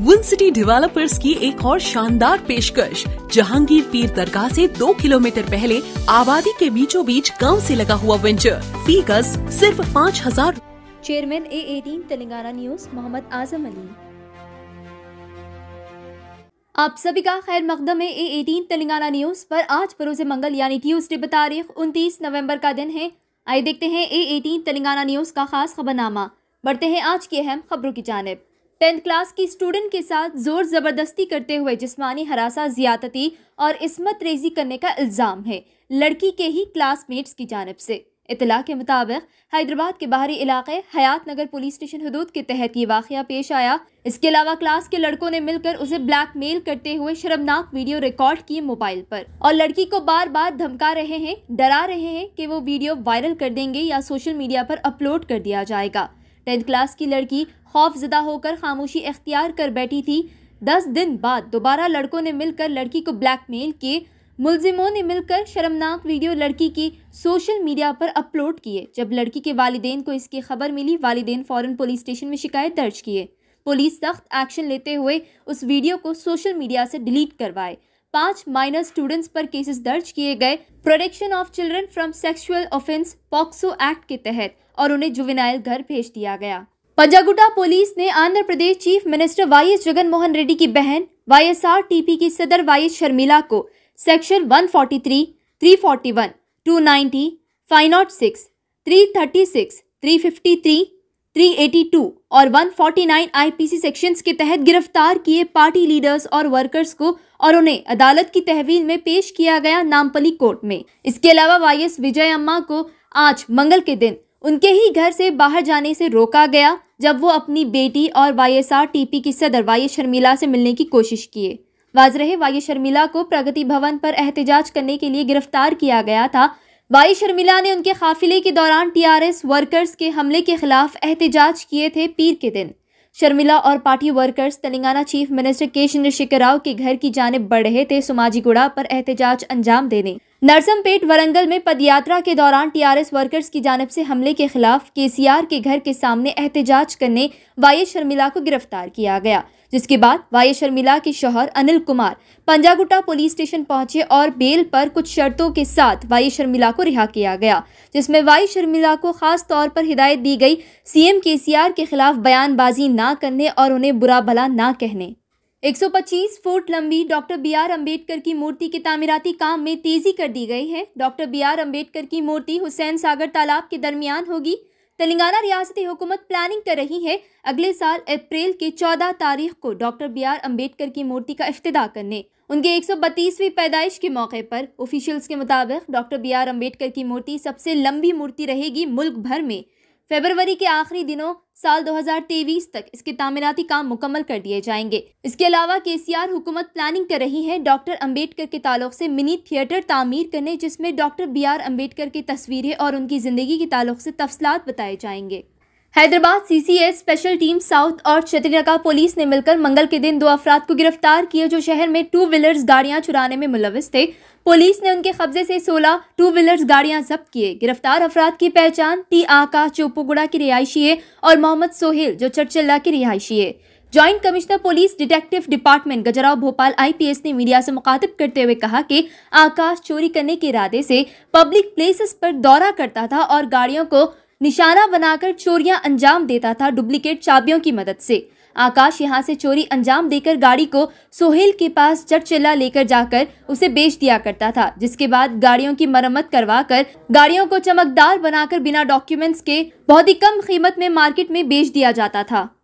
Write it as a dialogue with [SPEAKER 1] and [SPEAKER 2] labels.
[SPEAKER 1] win city developers की एक और शानदार पेशकश जहांगीर पीर दरगाह से दो किलोमीटर पहले आबादी के बीचों बीच गाँव ऐसी लगा हुआ वेंचर फीकस सिर्फ पाँच हजार chairman A eighteen Telangana news Mohammed Azam Ali आप सभी का खैर मकदम है ए एटीन तेलंगाना न्यूज पर आज परोजे मंगल यानी ट्यूजडे बतारीख उनतीस नवम्बर का दिन है आइए देखते हैं ए एटीन तेलंगाना न्यूज का खास खबरनामा बढ़ते हैं आज की अहम खबरों की जानब टेंथ क्लास की स्टूडेंट के साथ ज़ोर ज़बरदस्ती करते हुए जिस्मानी हरासा ज्यादती और इसमत रेजी करने का इल्ज़ाम है लड़की के ही क्लासमेट्स की जानब से इतला के मुताबिक हैदराबाद के बाहरी इलाके हयात नगर पुलिस स्टेशन हदूद के तहत ये वाक़ पेश आया इसके अलावा क्लास के लड़कों ने मिलकर उसे ब्लैकमेल करते हुए शर्मनाक वीडियो रिकॉर्ड किए मोबाइल पर और लड़की को बार बार धमका रहे हैं डरा रहे हैं कि वो वीडियो वायरल कर देंगे या सोशल मीडिया पर अपलोड कर दिया जाएगा टेंथ क्लास की लड़की खौफजदा होकर खामोशी अख्तियार कर बैठी थी दस दिन बाद दोबारा लड़कों ने मिलकर लड़की को ब्लैकमेल किए मुलजिमों ने मिलकर शर्मनाक वीडियो लड़की की सोशल मीडिया पर अपलोड किए जब लड़की के वालदेन को इसकी खबर मिली वालदेन फ़ौरन पुलिस स्टेशन में शिकायत दर्ज किए पुलिस सख्त एक्शन लेते हुए उस वीडियो को सोशल मीडिया से डिलीट करवाए पांच माइनर स्टूडेंट्स पर केसेस दर्ज किए गए protection of children from sexual offence POCSO act के तहत और उन्हें जुविनाइल घर भेज दिया गया पंजागुटा पुलिस ने Andhra Pradesh chief minister y s Mohan Reddy की बहन वाई एस आर टीपी की सदर वाई एस शर्मिला को सेक्शन 143, 341, 290, 506, 336, 353, 382 और 149 आईपीसी सेक्शंस के तहत गिरफ्तार किए पार्टी लीडर्स और वर्कर्स को और उन्हें अदालत की तहवील में पेश किया गया नामपली कोर्ट में इसके अलावा वाई एस विजय अम्मा को आज मंगल के दिन उनके ही घर से बाहर जाने से रोका गया जब वो अपनी बेटी और पी की सदर वाई शर्मिला से मिलने की कोशिश किए वाज रहे वाई शर्मिला को प्रगति भवन पर एहतजाज करने के लिए गिरफ्तार किया गया था वाई शर्मिला ने उनके काफिले के दौरान टीआरएस वर्कर्स के हमले के खिलाफ एहतजाज किए थे पीर के दिन शर्मिला और party workers Telangana chief minister k Chandrashekar Rao के घर की जानब बढ़ रहे थे गुड़ा पर एहतजाज अंजाम देने नरसमपेट वरंगल में पदयात्रा के दौरान टीआरएस वर्कर्स की जानब से हमले के खिलाफ केसीआर के घर के सामने एहतजाज करने वाई शर्मिला को गिरफ्तार किया गया जिसके बाद वाई शर्मिला के शोहर अनिल कुमार पंजागुटा पुलिस स्टेशन पहुंचे और बेल पर कुछ शर्तों के साथ वाई शर्मिला को रिहा किया गया जिसमें वाई शर्मिला को खास तौर पर हिदायत दी गई सीएम केसीआर के खिलाफ बयानबाजी ना करने और उन्हें बुरा भला ना कहने 125 फुट लंबी डॉक्टर बी आर अम्बेडकर की मूर्ति के तामीराती काम में तेजी कर दी गई है डॉक्टर बी आर अम्बेडकर की मूर्ति हुसैन सागर तालाब के दरमियान होगी तेलंगाना रियासती हुकूमत प्लानिंग कर रही है अगले साल अप्रैल के 14 तारीख को डॉक्टर बी आर अम्बेडकर की मूर्ति का अफ्तः करने उनके एक 132वीं पैदाइश के मौके पर ऑफिशियल्स के मुताबिक डॉक्टर बी आर अम्बेडकर की मूर्ति सबसे लंबी मूर्ति रहेगी मुल्क भर में फरवरी के आखिरी दिनों साल 2023 तक इसके तामीराती काम मुकम्मल कर दिए जाएंगे इसके अलावा के सी आर हुकूमत प्लानिंग कर रही है डॉक्टर अम्बेडकर के तलुक़ से मिनी थिएटर तामीर करने जिसमें डॉक्टर बी आर अम्बेडकर की तस्वीरें और उनकी ज़िंदगी के तलुक़ से तफसलात बताए जाएंगे Hyderabad CCS special team south और चित्रनगा पुलिस ने मिलकर मंगल के दिन दो अफराद को गिरफ्तार किए जो शहर में टू व्हीलर्स गाड़ियां चुराने में मुलविस थे पुलिस ने उनके कब्जे से 16 टू व्हीलर्स गाड़ियां जब्त किए गिरफ्तार अफराद की पहचान टी आका चोपोगुड़ा की रिहायशी है और मोहम्मद सोहेल जो चरचिल्ला की रिहायशी है joint commissioner police detective department Gajarao Bhupal IPS ने मीडिया से मुखातिब करते हुए कहा कि आकाश चोरी करने के इरादे से पब्लिक प्लेसेस पर दौरा करता था और गाड़ियों को निशाना बनाकर चोरियां अंजाम देता था डुप्लीकेट चाबियों की मदद से आकाश यहाँ से चोरी अंजाम देकर गाड़ी को सोहेल के पास चटचिला लेकर जाकर उसे बेच दिया करता था जिसके बाद गाड़ियों की मरम्मत करवा कर गाड़ियों को चमकदार बनाकर बिना डॉक्यूमेंट्स के बहुत ही कम कीमत में मार्केट में बेच दिया जाता था